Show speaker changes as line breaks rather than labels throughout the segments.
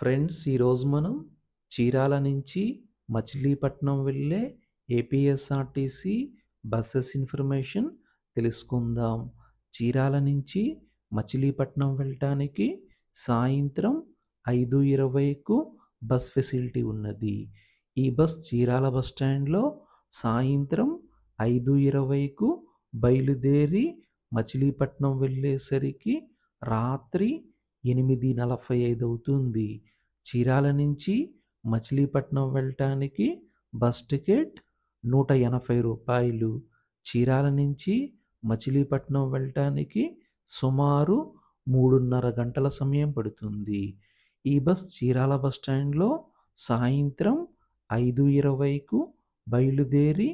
Friends ఈరోజు మనం చీరాల నుంచి మచిలీపట్నం వెళ్ళే ఏపీఎస్ఆర్టీసీ బస్సెస్ ఇన్ఫర్మేషన్ తెలుసుకుందాం చీరాల నుంచి మచిలీపట్నం వెళ్ళటానికి సాయంత్రం ఐదు ఇరవైకు బస్ ఫెసిలిటీ ఉన్నది ఈ బస్ చీరాల బస్ స్టాండ్లో సాయంత్రం ఐదు ఇరవైకు బయలుదేరి మచిలీపట్నం వెళ్ళేసరికి రాత్రి ఎనిమిది నలభై ఐదు అవుతుంది చీరాల నుంచి మచిలీపట్నం వెళ్ళటానికి బస్ టికెట్ నూట ఎనభై రూపాయలు చీరాల నుంచి మచిలీపట్నం వెళ్ళటానికి సుమారు మూడున్నర గంటల సమయం పడుతుంది ఈ బస్ చీరాల బస్ స్టాండ్లో సాయంత్రం ఐదు ఇరవైకు బయలుదేరి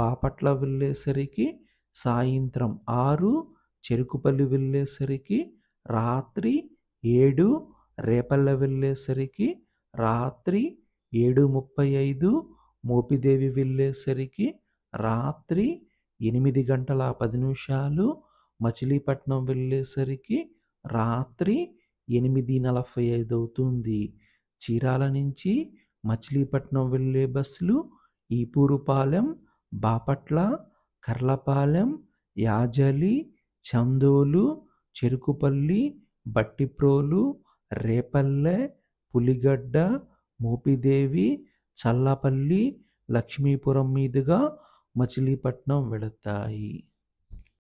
బాపట్ల వెళ్ళేసరికి సాయంత్రం ఆరు చెరుకుపల్లి వెళ్ళేసరికి రాత్రి ఏడు రేపల్ల వెళ్ళేసరికి రాత్రి ఏడు ముప్పై ఐదు మోపిదేవి వెళ్ళేసరికి రాత్రి ఎనిమిది గంటల పది నిమిషాలు మచిలీపట్నం వెళ్ళేసరికి రాత్రి ఎనిమిది నలభై ఐదు అవుతుంది చీరాల నుంచి మచిలీపట్నం వెళ్ళే బస్సులు ఈపూరుపాలెం బాపట్ల కర్లపాలెం యాజలి చందోలు చెరుకుపల్లి బట్టిప్రోలు, రేపల్లె, పులిగడ్డ, మోపిదేవి, చల్లపల్లి, లక్ష్మీపురం మీదుగా మచిలీపట్నం వెళతాయి.